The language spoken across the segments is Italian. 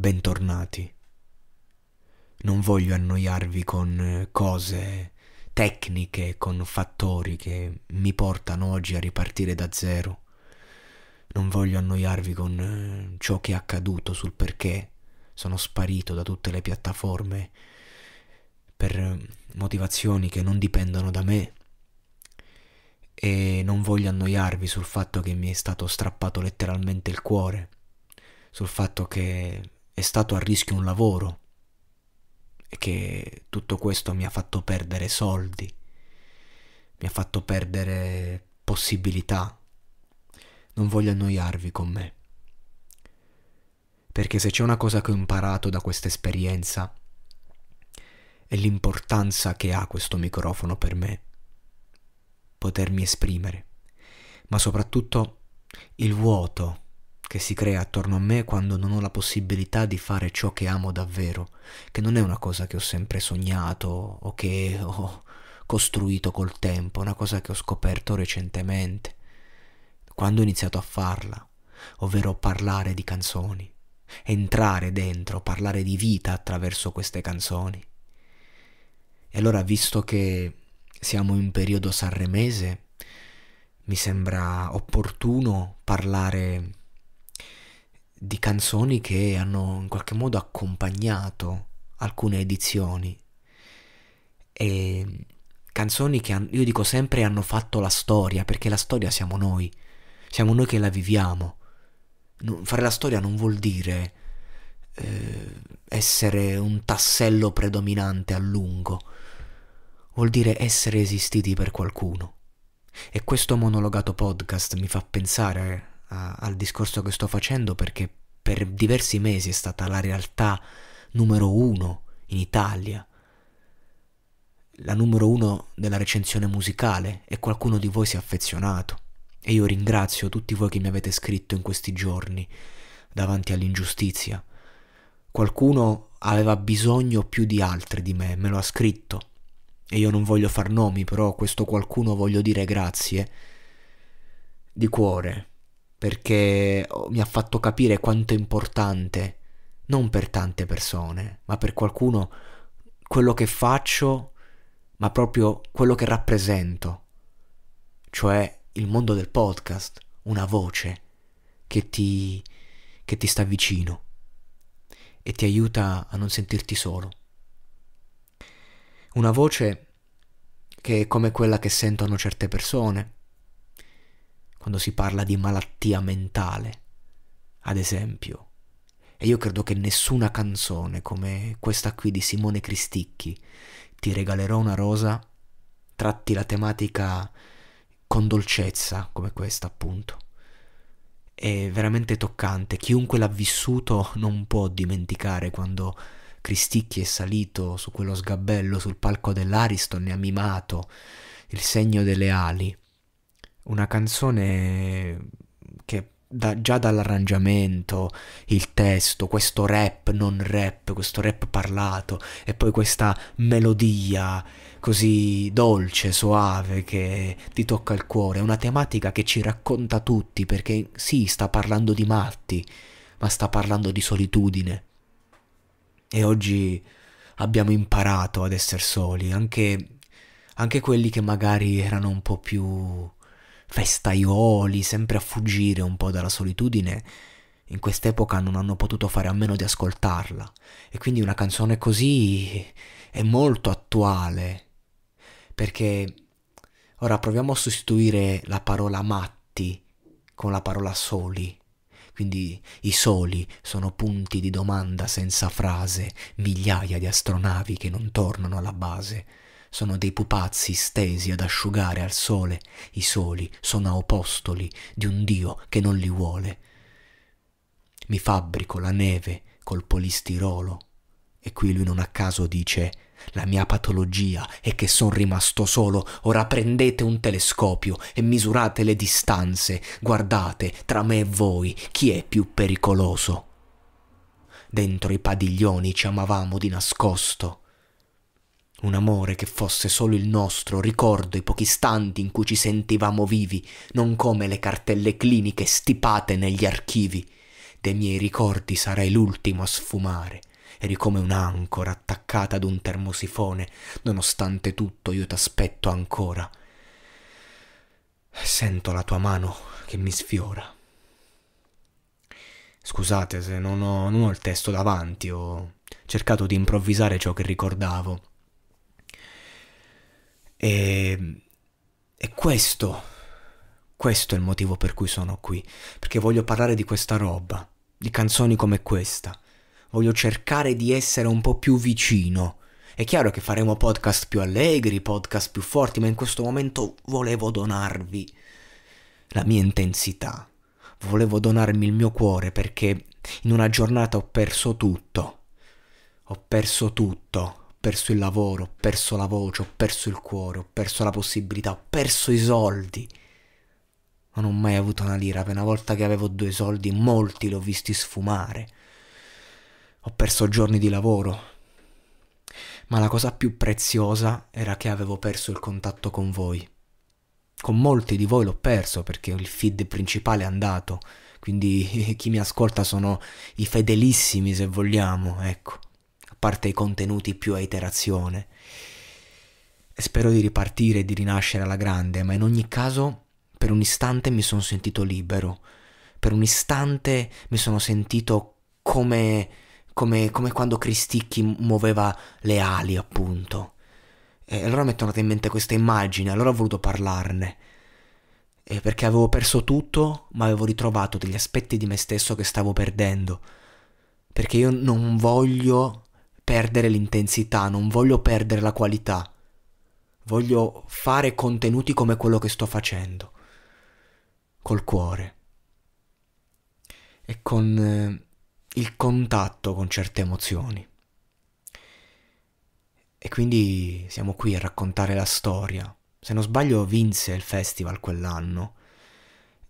bentornati. Non voglio annoiarvi con eh, cose, tecniche, con fattori che mi portano oggi a ripartire da zero. Non voglio annoiarvi con eh, ciò che è accaduto, sul perché sono sparito da tutte le piattaforme per eh, motivazioni che non dipendono da me e non voglio annoiarvi sul fatto che mi è stato strappato letteralmente il cuore, sul fatto che è stato a rischio un lavoro e che tutto questo mi ha fatto perdere soldi, mi ha fatto perdere possibilità. Non voglio annoiarvi con me. Perché se c'è una cosa che ho imparato da questa esperienza è l'importanza che ha questo microfono per me, potermi esprimere, ma soprattutto il vuoto che si crea attorno a me quando non ho la possibilità di fare ciò che amo davvero, che non è una cosa che ho sempre sognato o che ho costruito col tempo, una cosa che ho scoperto recentemente, quando ho iniziato a farla, ovvero parlare di canzoni, entrare dentro, parlare di vita attraverso queste canzoni. E allora, visto che siamo in periodo sanremese, mi sembra opportuno parlare di canzoni che hanno in qualche modo accompagnato alcune edizioni e mm, canzoni che io dico sempre hanno fatto la storia perché la storia siamo noi siamo noi che la viviamo non, fare la storia non vuol dire eh, essere un tassello predominante a lungo vuol dire essere esistiti per qualcuno e questo monologato podcast mi fa pensare a, al discorso che sto facendo perché per diversi mesi è stata la realtà numero uno in Italia, la numero uno della recensione musicale e qualcuno di voi si è affezionato. E io ringrazio tutti voi che mi avete scritto in questi giorni davanti all'ingiustizia. Qualcuno aveva bisogno più di altri di me, me lo ha scritto. E io non voglio far nomi, però questo qualcuno voglio dire grazie di cuore perché oh, mi ha fatto capire quanto è importante, non per tante persone, ma per qualcuno, quello che faccio, ma proprio quello che rappresento, cioè il mondo del podcast, una voce che ti, che ti sta vicino e ti aiuta a non sentirti solo. Una voce che è come quella che sentono certe persone, quando si parla di malattia mentale, ad esempio. E io credo che nessuna canzone come questa qui di Simone Cristicchi, Ti regalerò una rosa, tratti la tematica con dolcezza come questa, appunto. È veramente toccante, chiunque l'ha vissuto non può dimenticare quando Cristicchi è salito su quello sgabello sul palco dell'Ariston e ha mimato il segno delle ali una canzone che da, già dall'arrangiamento, il testo, questo rap non rap, questo rap parlato e poi questa melodia così dolce, soave che ti tocca il cuore, è una tematica che ci racconta tutti perché sì, sta parlando di matti, ma sta parlando di solitudine. E oggi abbiamo imparato ad essere soli, anche, anche quelli che magari erano un po' più festaioli, sempre a fuggire un po' dalla solitudine, in quest'epoca non hanno potuto fare a meno di ascoltarla. E quindi una canzone così è molto attuale. Perché ora proviamo a sostituire la parola matti con la parola soli. Quindi i soli sono punti di domanda senza frase, migliaia di astronavi che non tornano alla base sono dei pupazzi stesi ad asciugare al sole, i soli sono apostoli di un Dio che non li vuole. Mi fabbrico la neve col polistirolo. E qui lui non a caso dice la mia patologia è che son rimasto solo, ora prendete un telescopio e misurate le distanze, guardate tra me e voi chi è più pericoloso. Dentro i padiglioni ci amavamo di nascosto, un amore che fosse solo il nostro, ricordo i pochi istanti in cui ci sentivamo vivi, non come le cartelle cliniche stipate negli archivi. Dei miei ricordi sarai l'ultimo a sfumare. Eri come un'ancora attaccata ad un termosifone. Nonostante tutto io t'aspetto ancora. Sento la tua mano che mi sfiora. Scusate se non ho, non ho il testo davanti, ho cercato di improvvisare ciò che ricordavo. E, ehm, e questo, questo è il motivo per cui sono qui, perché voglio parlare di questa roba, di canzoni come questa. Voglio cercare di essere un po' più vicino. È chiaro che faremo podcast più allegri, podcast più forti, ma in questo momento volevo donarvi la mia intensità. Volevo donarmi il mio cuore perché in una giornata ho perso tutto. Ho perso tutto perso il lavoro, ho perso la voce, ho perso il cuore, ho perso la possibilità, ho perso i soldi. Non ho mai avuto una lira, per una volta che avevo due soldi, molti li ho visti sfumare. Ho perso giorni di lavoro. Ma la cosa più preziosa era che avevo perso il contatto con voi. Con molti di voi l'ho perso perché il feed principale è andato, quindi chi mi ascolta sono i fedelissimi se vogliamo, ecco parte i contenuti più a iterazione. E spero di ripartire e di rinascere alla grande, ma in ogni caso per un istante mi sono sentito libero, per un istante mi sono sentito come, come, come quando Cristicchi muoveva le ali, appunto. E allora mi è tornata in mente questa immagine, allora ho voluto parlarne perché avevo perso tutto, ma avevo ritrovato degli aspetti di me stesso che stavo perdendo. Perché io non voglio perdere l'intensità, non voglio perdere la qualità. Voglio fare contenuti come quello che sto facendo, col cuore e con eh, il contatto con certe emozioni. E quindi siamo qui a raccontare la storia. Se non sbaglio vinse il festival quell'anno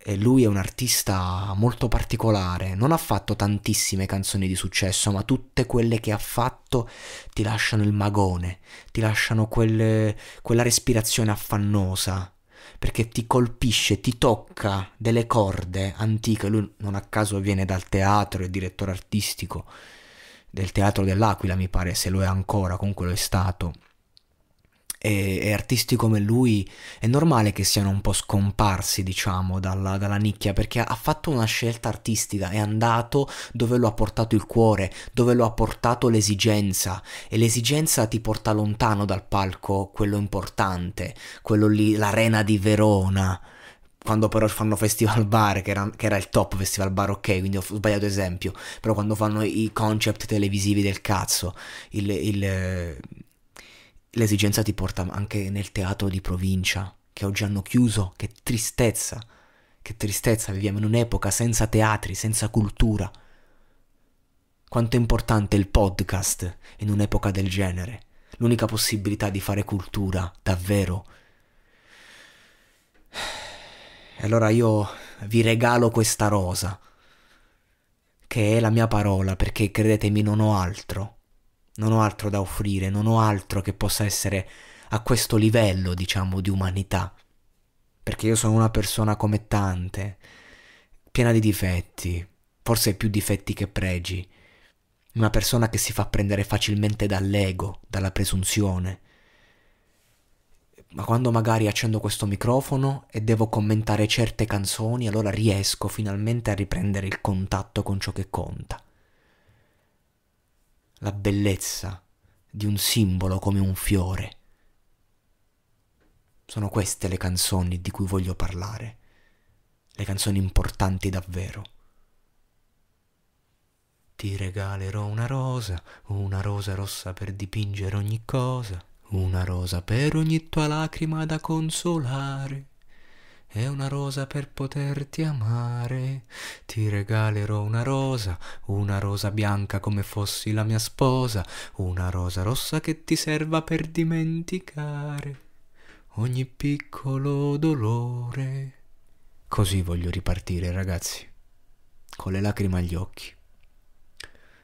e lui è un artista molto particolare, non ha fatto tantissime canzoni di successo, ma tutte quelle che ha fatto ti lasciano il magone, ti lasciano quelle, quella respirazione affannosa, perché ti colpisce, ti tocca delle corde antiche. Lui non a caso viene dal teatro, è direttore artistico del teatro dell'Aquila, mi pare, se lo è ancora, comunque lo è stato e, e, artisti come lui è normale che siano un po' scomparsi, diciamo, dalla, dalla, nicchia, perché ha fatto una scelta artistica, è andato dove lo ha portato il cuore, dove lo ha portato l'esigenza, e l'esigenza ti porta lontano dal palco quello importante, quello lì, l'arena di Verona. Quando però fanno festival bar, che era, che era il top festival bar, ok, quindi ho sbagliato esempio, però quando fanno i concept televisivi del cazzo, il, il L'esigenza ti porta anche nel teatro di provincia, che oggi hanno chiuso, che tristezza, che tristezza, viviamo in un'epoca senza teatri, senza cultura. Quanto è importante il podcast in un'epoca del genere, l'unica possibilità di fare cultura, davvero. E allora io vi regalo questa rosa, che è la mia parola, perché credetemi non ho altro non ho altro da offrire, non ho altro che possa essere a questo livello, diciamo, di umanità. Perché io sono una persona come tante, piena di difetti, forse più difetti che pregi. Una persona che si fa prendere facilmente dall'ego, dalla presunzione. Ma quando magari accendo questo microfono e devo commentare certe canzoni, allora riesco finalmente a riprendere il contatto con ciò che conta la bellezza di un simbolo come un fiore. Sono queste le canzoni di cui voglio parlare, le canzoni importanti davvero. Ti regalerò una rosa, una rosa rossa per dipingere ogni cosa, una rosa per ogni tua lacrima da consolare è una rosa per poterti amare. Ti regalerò una rosa, una rosa bianca come fossi la mia sposa, una rosa rossa che ti serva per dimenticare ogni piccolo dolore. Così voglio ripartire, ragazzi, con le lacrime agli occhi,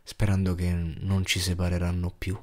sperando che non ci separeranno più.